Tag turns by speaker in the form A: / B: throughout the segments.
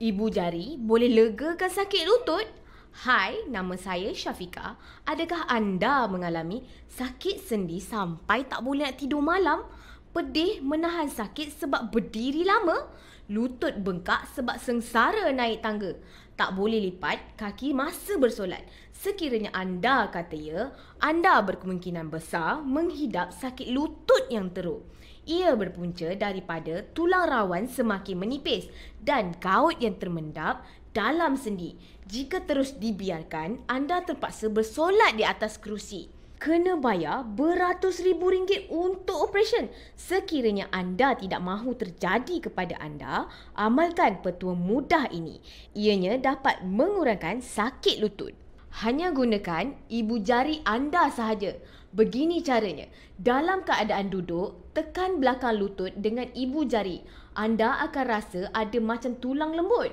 A: Ibu jari boleh legakan sakit lutut? Hai, nama saya Syafika. Adakah anda mengalami sakit sendi sampai tak boleh nak tidur malam? pedih menahan sakit sebab berdiri lama, lutut bengkak sebab sengsara naik tangga, tak boleh lipat kaki masa bersolat. Sekiranya anda kata ya, anda berkemungkinan besar menghidap sakit lutut yang teruk. Ia berpunca daripada tulang rawan semakin menipis dan gaut yang termendap dalam sendi. Jika terus dibiarkan, anda terpaksa bersolat di atas kerusi kena bayar beratus ribu ringgit untuk operasi. Sekiranya anda tidak mahu terjadi kepada anda, amalkan petua mudah ini. Ianya dapat mengurangkan sakit lutut. Hanya gunakan ibu jari anda sahaja. Begini caranya. Dalam keadaan duduk, tekan belakang lutut dengan ibu jari. Anda akan rasa ada macam tulang lembut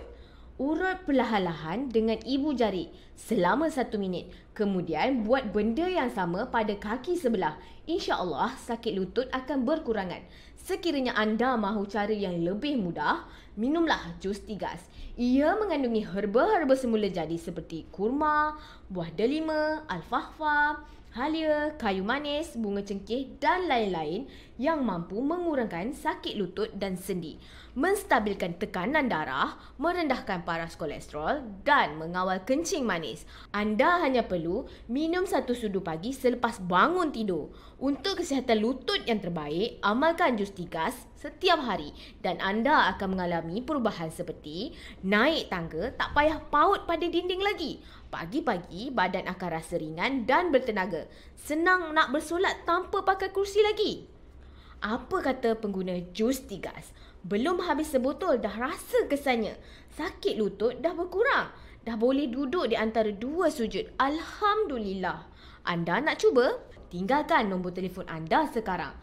A: urut perlahan-lahan dengan ibu jari selama satu minit. Kemudian buat benda yang sama pada kaki sebelah. Insya Allah sakit lutut akan berkurangan. Sekiranya anda mahu cara yang lebih mudah, minumlah jus tigas. Ia mengandungi herba-herba semula jadi seperti kurma, buah delima, alfahfa, halia, kayu manis, bunga cengkeh dan lain-lain yang mampu mengurangkan sakit lutut dan sendi, menstabilkan tekanan darah, merendahkan paras kolesterol dan mengawal kencing manis. Anda hanya perlu minum satu sudu pagi selepas bangun tidur. Untuk kesihatan lutut yang terbaik, amalkan jus tigas setiap hari dan anda akan mengalami perubahan seperti naik tangga tak payah paut pada dinding lagi. Pagi-pagi badan akan rasa ringan dan bertenaga. Senang nak bersolat tanpa pakai kursi lagi. Apa kata pengguna jus tigas? Belum habis sebotol dah rasa kesannya. Sakit lutut dah berkurang. Dah boleh duduk di antara dua sujud. Alhamdulillah. Anda nak cuba? Tinggalkan nombor telefon anda sekarang.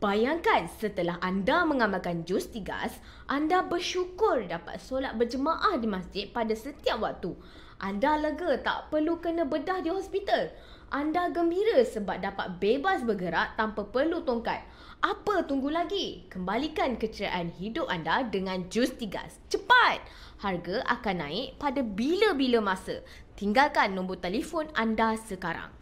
A: Bayangkan setelah anda mengamalkan jus tigas, anda bersyukur dapat solat berjemaah di masjid pada setiap waktu. Anda lega tak perlu kena bedah di hospital. Anda gembira sebab dapat bebas bergerak tanpa perlu tongkat. Apa tunggu lagi? Kembalikan keceriaan hidup anda dengan jus tigas. Cepat! Harga akan naik pada bila-bila masa. Tinggalkan nombor telefon anda sekarang.